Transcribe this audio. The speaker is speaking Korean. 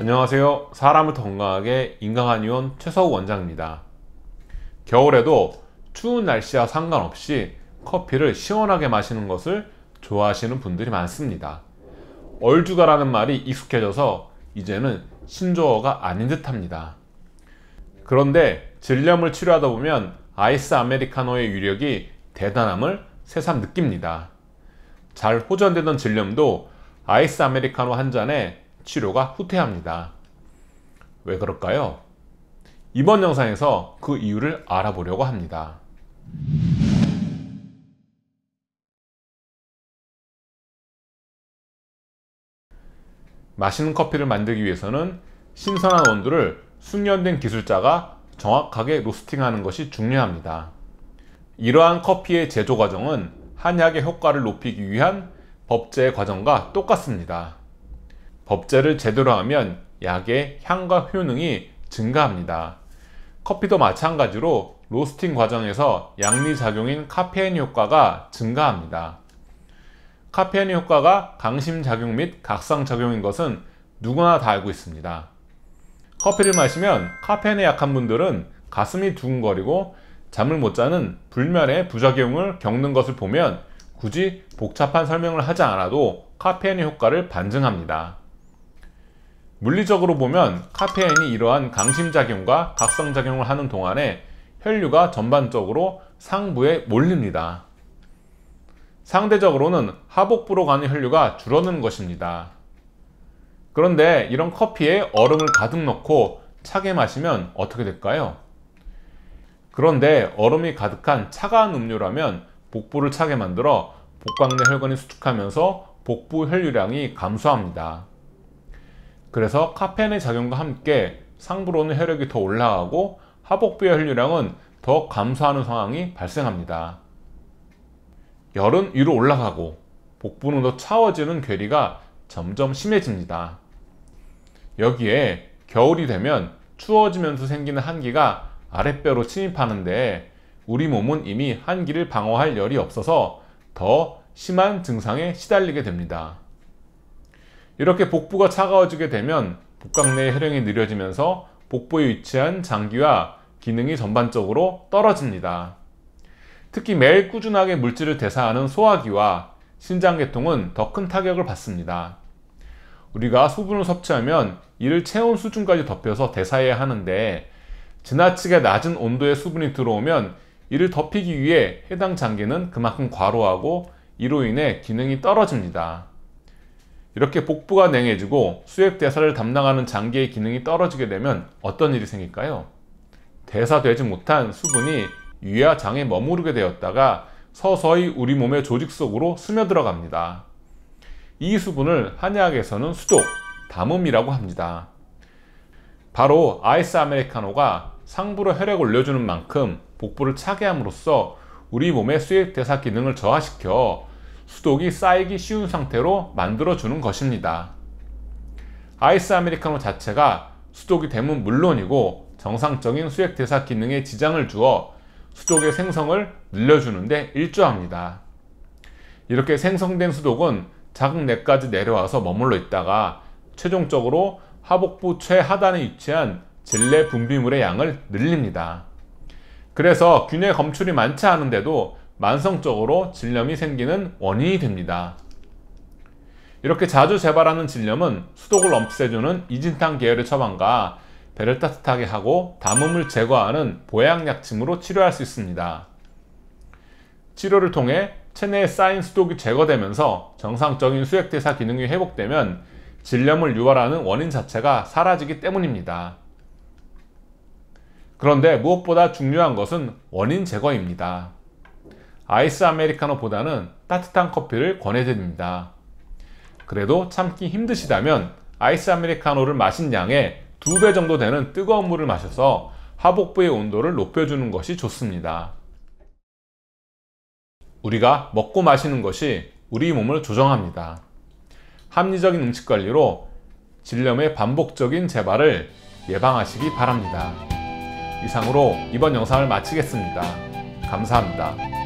안녕하세요. 사람을 건강하게 인강한 의원 최서우 원장입니다. 겨울에도 추운 날씨와 상관없이 커피를 시원하게 마시는 것을 좋아하시는 분들이 많습니다. 얼주가라는 말이 익숙해져서 이제는 신조어가 아닌 듯합니다. 그런데 질염을 치료하다 보면 아이스 아메리카노의 위력이 대단함을 새삼 느낍니다. 잘 호전되던 질염도 아이스 아메리카노 한 잔에 치료가 후퇴합니다. 왜 그럴까요? 이번 영상에서 그 이유를 알아보려고 합니다. 맛있는 커피를 만들기 위해서는 신선한 원두를 숙련된 기술자가 정확하게 로스팅하는 것이 중요합니다. 이러한 커피의 제조 과정은 한약의 효과를 높이기 위한 법제 과정과 똑같습니다. 법제를 제대로 하면 약의 향과 효능이 증가합니다. 커피도 마찬가지로 로스팅 과정에서 양리작용인 카페인 효과가 증가합니다. 카페인 효과가 강심작용 및각성작용인 것은 누구나 다 알고 있습니다. 커피를 마시면 카페인에 약한 분들은 가슴이 두근거리고 잠을 못 자는 불면의 부작용을 겪는 것을 보면 굳이 복잡한 설명을 하지 않아도 카페인의 효과를 반증합니다. 물리적으로 보면 카페인이 이러한 강심작용과 각성작용을 하는 동안에 혈류가 전반적으로 상부에 몰립니다. 상대적으로는 하복부로 가는 혈류가 줄어드는 것입니다. 그런데 이런 커피에 얼음을 가득 넣고 차게 마시면 어떻게 될까요? 그런데 얼음이 가득한 차가운 음료라면 복부를 차게 만들어 복강내 혈관이 수축하면서 복부 혈류량이 감소합니다. 그래서 카페인의 작용과 함께 상부로 는 혈액이 더 올라가고 하복부의 혈류량은 더 감소하는 상황이 발생합니다. 열은 위로 올라가고 복부는 더 차워지는 괴리가 점점 심해집니다. 여기에 겨울이 되면 추워지면서 생기는 한기가 아랫배로 침입하는데 우리 몸은 이미 한기를 방어할 열이 없어서 더 심한 증상에 시달리게 됩니다. 이렇게 복부가 차가워지게 되면 복강 내의 혈행이 느려지면서 복부에 위치한 장기와 기능이 전반적으로 떨어집니다. 특히 매일 꾸준하게 물질을 대사하는 소화기와 신장계통은 더 큰 타격을 받습니다. 우리가 수분을 섭취하면 이를 체온 수준까지 덮여서 대사해야 하는데 지나치게 낮은 온도의 수분이 들어오면 이를 덮이기 위해 해당 장기는 그만큼 과로하고 이로 인해 기능이 떨어집니다. 이렇게 복부가 냉해지고 수액 대사를 담당하는 장기의 기능이 떨어지게 되면 어떤 일이 생길까요? 대사되지 못한 수분이 위야장에 머무르게 되었다가 서서히 우리 몸의 조직 속으로 스며들어갑니다. 이 수분을 한의학에서는 수족, 담음이라고 합니다. 바로 아이스 아메리카노가 상부로 혈액을 올려주는 만큼 복부를 차게 함으로써 우리 몸의 수액 대사 기능을 저하시켜 수독이 쌓이기 쉬운 상태로 만들어주는 것입니다. 아이스 아메리카노 자체가 수독이 되면 물론이고 정상적인 수액 대사 기능에 지장을 주어 수독의 생성을 늘려주는데 일조합니다. 이렇게 생성된 수독은 자극내까지 내려와서 머물러 있다가 최종적으로 하복부 최하단에 위치한 질내 분비물의 양을 늘립니다. 그래서 균의 검출이 많지 않은데도 만성적으로 질염이 생기는 원인이 됩니다. 이렇게 자주 재발하는 질염은 수독을 없애주는 이진탕 계열의 처방과 배를 따뜻하게 하고 담음을 제거하는 보양약침으로 치료할 수 있습니다. 치료를 통해 체내에 쌓인 수독이 제거되면서 정상적인 수액대사 기능이 회복되면 질염을 유발하는 원인 자체가 사라지기 때문입니다. 그런데 무엇보다 중요한 것은 원인 제거입니다. 아이스 아메리카노보다는 따뜻한 커피를 권해드립니다. 그래도 참기 힘드시다면 아이스 아메리카노를 마신 양의 두배 정도 되는 뜨거운 물을 마셔서 하복부의 온도를 높여주는 것이 좋습니다. 우리가 먹고 마시는 것이 우리 몸을 조정합니다. 합리적인 음식 관리로 질염의 반복적인 재발을 예방하시기 바랍니다. 이상으로 이번 영상을 마치겠습니다. 감사합니다.